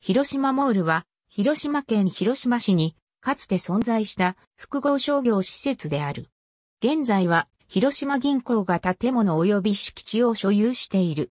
広島モールは、広島県広島市に、かつて存在した複合商業施設である。現在は、広島銀行が建物及び敷地を所有している。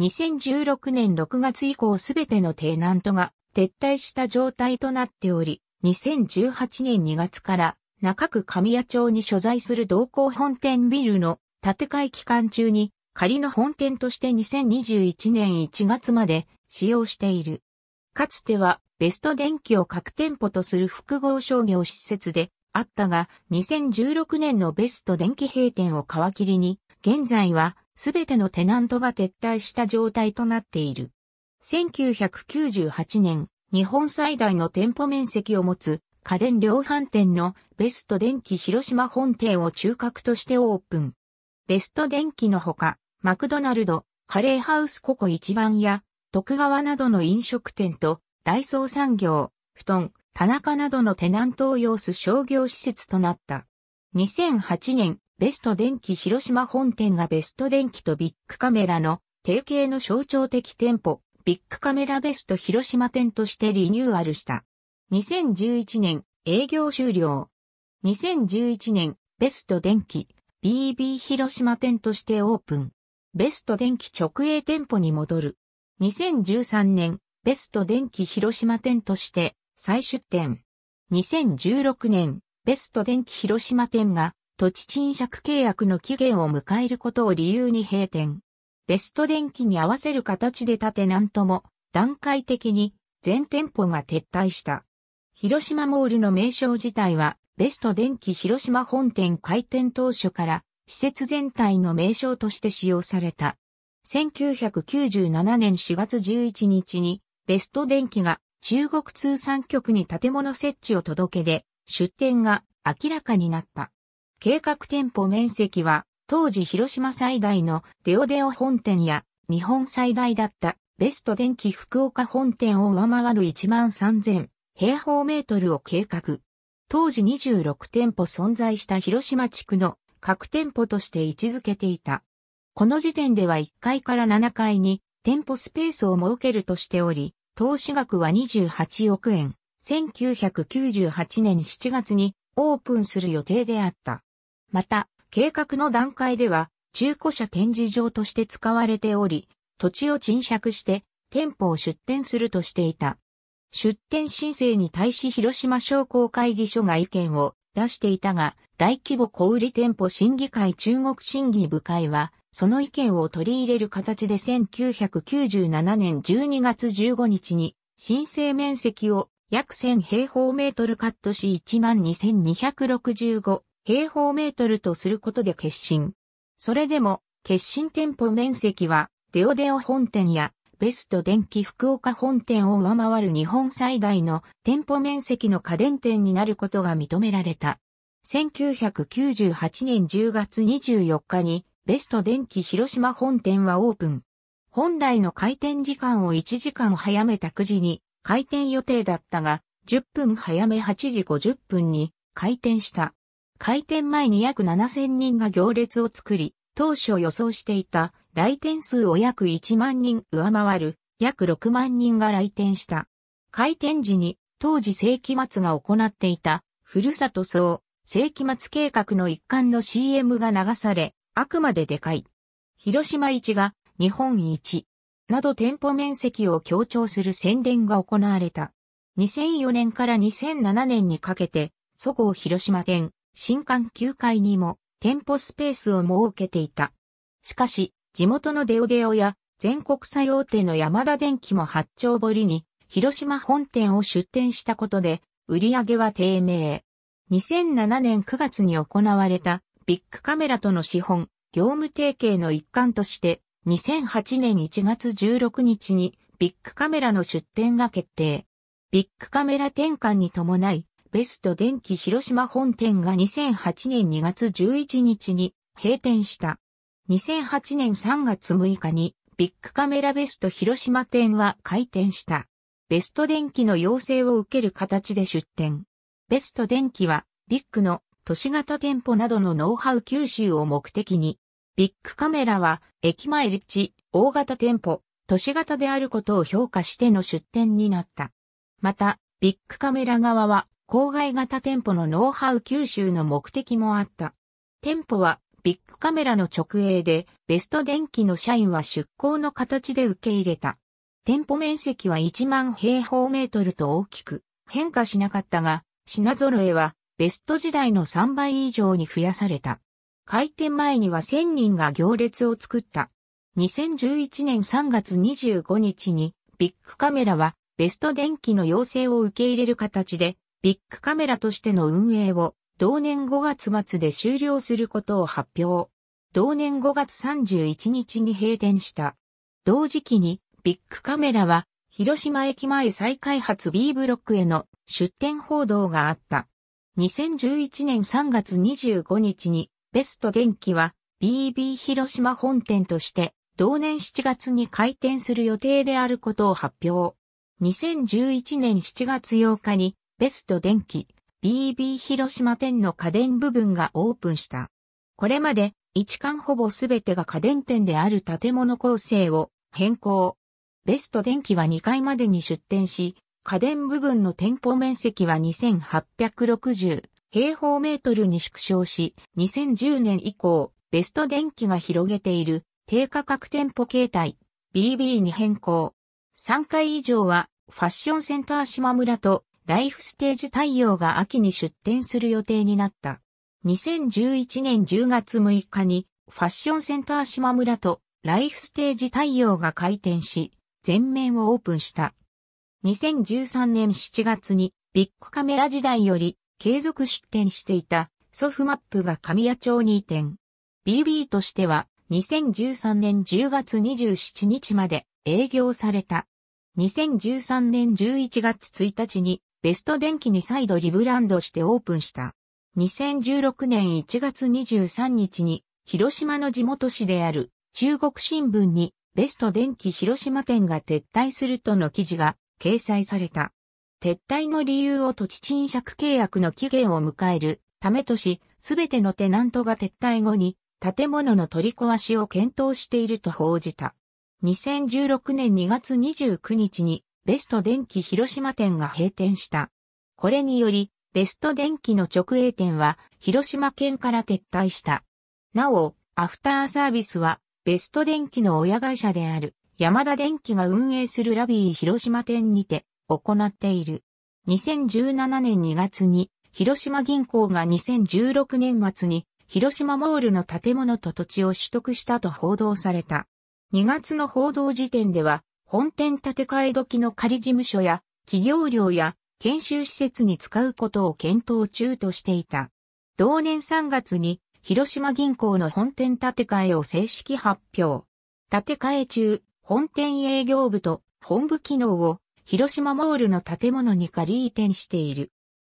2016年6月以降すべてのテナントが撤退した状態となっており、2018年2月から中区神谷町に所在する同行本店ビルの建て替え期間中に仮の本店として2021年1月まで使用している。かつてはベスト電機を各店舗とする複合商業施設であったが、2016年のベスト電機閉店を皮切りに、現在はすべてのテナントが撤退した状態となっている。1998年、日本最大の店舗面積を持つ家電量販店のベスト電機広島本店を中核としてオープン。ベスト電機のほか、マクドナルド、カレーハウスココ一番や徳川などの飲食店と、大創産業、布団、田中などのテナントを要す商業施設となった。2008年、ベスト電機広島本店がベスト電機とビッグカメラの提携の象徴的店舗、ビッグカメラベスト広島店としてリニューアルした。2011年、営業終了。2011年、ベスト電機、BB 広島店としてオープン。ベスト電機直営店舗に戻る。2013年、ベスト電気広島店として再出店。2016年、ベスト電気広島店が土地賃借契約の期限を迎えることを理由に閉店。ベスト電気に合わせる形で建てなんとも段階的に全店舗が撤退した。広島モールの名称自体はベスト電気広島本店開店当初から施設全体の名称として使用された。1997年4月11日に、ベスト電機が中国通産局に建物設置を届けで、出店が明らかになった。計画店舗面積は、当時広島最大のデオデオ本店や、日本最大だったベスト電機福岡本店を上回る1万3000平方メートルを計画。当時26店舗存在した広島地区の各店舗として位置づけていた。この時点では1階から7階に店舗スペースを設けるとしており、投資額は28億円。1998年7月にオープンする予定であった。また、計画の段階では中古車展示場として使われており、土地を賃借して店舗を出店するとしていた。出店申請に対し広島商工会議所が意見を出していたが、大規模小売店舗審議会中国審議部会はその意見を取り入れる形で1997年12月15日に申請面積を約1000平方メートルカットし12,265平方メートルとすることで決心。それでも決心店舗面積はデオデオ本店やベスト電気福岡本店を上回る日本最大の店舗面積の家電店になることが認められた。1998年10月24日にベスト電気広島本店はオープン。本来の開店時間を1時間早めた9時に開店予定だったが、10分早め8時50分に開店した。開店前に約7000人が行列を作り、当初予想していた来店数を約1万人上回る約6万人が来店した。開店時に当時世紀末が行っていたふるさと層世紀末計画の一環の CM が流され、あくまででかい。広島一が日本一など店舗面積を強調する宣伝が行われた。2004年から2007年にかけて、そごう広島店、新館9階にも店舗スペースを設けていた。しかし、地元のデオデオや全国最大手の山田電機も八丁堀に広島本店を出店したことで売り上げは低迷。2007年9月に行われたビッグカメラとの資本、業務提携の一環として、2008年1月16日にビッグカメラの出展が決定。ビッグカメラ転換に伴い、ベスト電機広島本店が2008年2月11日に閉店した。2008年3月6日にビッグカメラベスト広島店は開店した。ベスト電機の要請を受ける形で出店。ベスト電機はビッグの都市型店舗などのノウハウ吸収を目的に、ビッグカメラは駅前立地、大型店舗、都市型であることを評価しての出店になった。また、ビッグカメラ側は郊外型店舗のノウハウ吸収の目的もあった。店舗はビッグカメラの直営でベスト電機の社員は出向の形で受け入れた。店舗面積は1万平方メートルと大きく変化しなかったが、品揃えはベスト時代の3倍以上に増やされた。開店前には1000人が行列を作った。2011年3月25日に、ビッグカメラは、ベスト電気の要請を受け入れる形で、ビッグカメラとしての運営を、同年5月末で終了することを発表。同年5月31日に閉店した。同時期に、ビッグカメラは、広島駅前再開発 B ブロックへの出店報道があった。2011年3月25日にベスト電機は BB 広島本店として同年7月に開店する予定であることを発表。2011年7月8日にベスト電機 BB 広島店の家電部分がオープンした。これまで一貫ほぼすべてが家電店である建物構成を変更。ベスト電機は2階までに出店し、家電部分の店舗面積は2860平方メートルに縮小し、2010年以降、ベスト電機が広げている低価格店舗形態 BB に変更。3回以上はファッションセンター島村とライフステージ太陽が秋に出店する予定になった。2011年10月6日にファッションセンター島村とライフステージ太陽が開店し、全面をオープンした。2013年7月にビッグカメラ時代より継続出展していたソフマップが神谷町に移転。BB としては2013年10月27日まで営業された。2013年11月1日にベスト電機に再度リブランドしてオープンした。2016年1月23日に広島の地元紙である中国新聞にベスト電機広島店が撤退するとの記事が掲載された。撤退の理由を土地賃借契約の期限を迎えるためとし、すべてのテナントが撤退後に建物の取り壊しを検討していると報じた。2016年2月29日にベスト電気広島店が閉店した。これにより、ベスト電気の直営店は広島県から撤退した。なお、アフターサービスはベスト電気の親会社である山田電機が運営するラビー広島店にて行っている。2017年2月に広島銀行が2016年末に広島モールの建物と土地を取得したと報道された。2月の報道時点では本店建て替え時の仮事務所や企業料や研修施設に使うことを検討中としていた。同年3月に広島銀行の本店建て替えを正式発表。建て替え中、本店営業部と本部機能を広島モールの建物に借り移転している。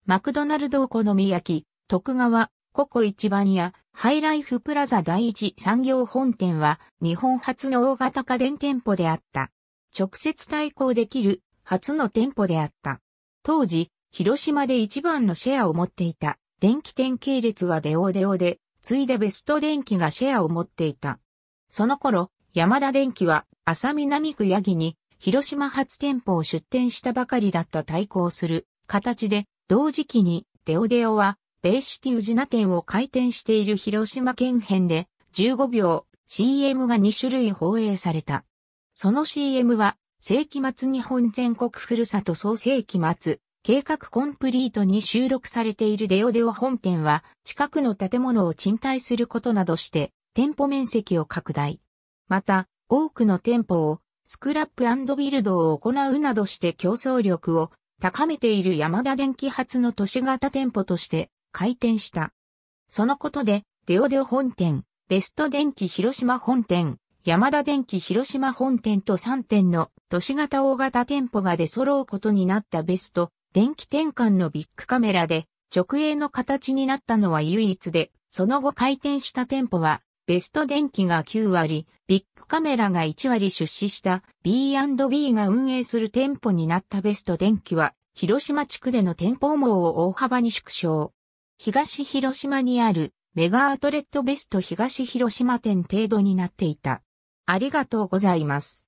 マクドナルドお好み焼き、徳川、ココ一番やハイライフプラザ第一産業本店は日本初の大型家電店舗であった。直接対抗できる初の店舗であった。当時、広島で一番のシェアを持っていた電気店系列はデオデオで、ついでベスト電気がシェアを持っていた。その頃、山田電機は浅南区八木に広島発店舗を出店したばかりだった対抗する形で同時期にデオデオはベーシティウジナ店を開店している広島県編で15秒 CM が2種類放映された。その CM は世紀末日本全国ふるさと創世紀末計画コンプリートに収録されているデオデオ本店は近くの建物を賃貸することなどして店舗面積を拡大。また多くの店舗をスクラップビルドを行うなどして競争力を高めている山田電機発の都市型店舗として開店した。そのことで、デオデオ本店、ベスト電機広島本店、山田電機広島本店と3店の都市型大型店舗が出揃うことになったベスト、電気転換のビッグカメラで直営の形になったのは唯一で、その後開店した店舗は、ベスト電機が9割、ビッグカメラが1割出資した B&B が運営する店舗になったベスト電機は、広島地区での店舗網を大幅に縮小。東広島にあるメガアウトレットベスト東広島店程度になっていた。ありがとうございます。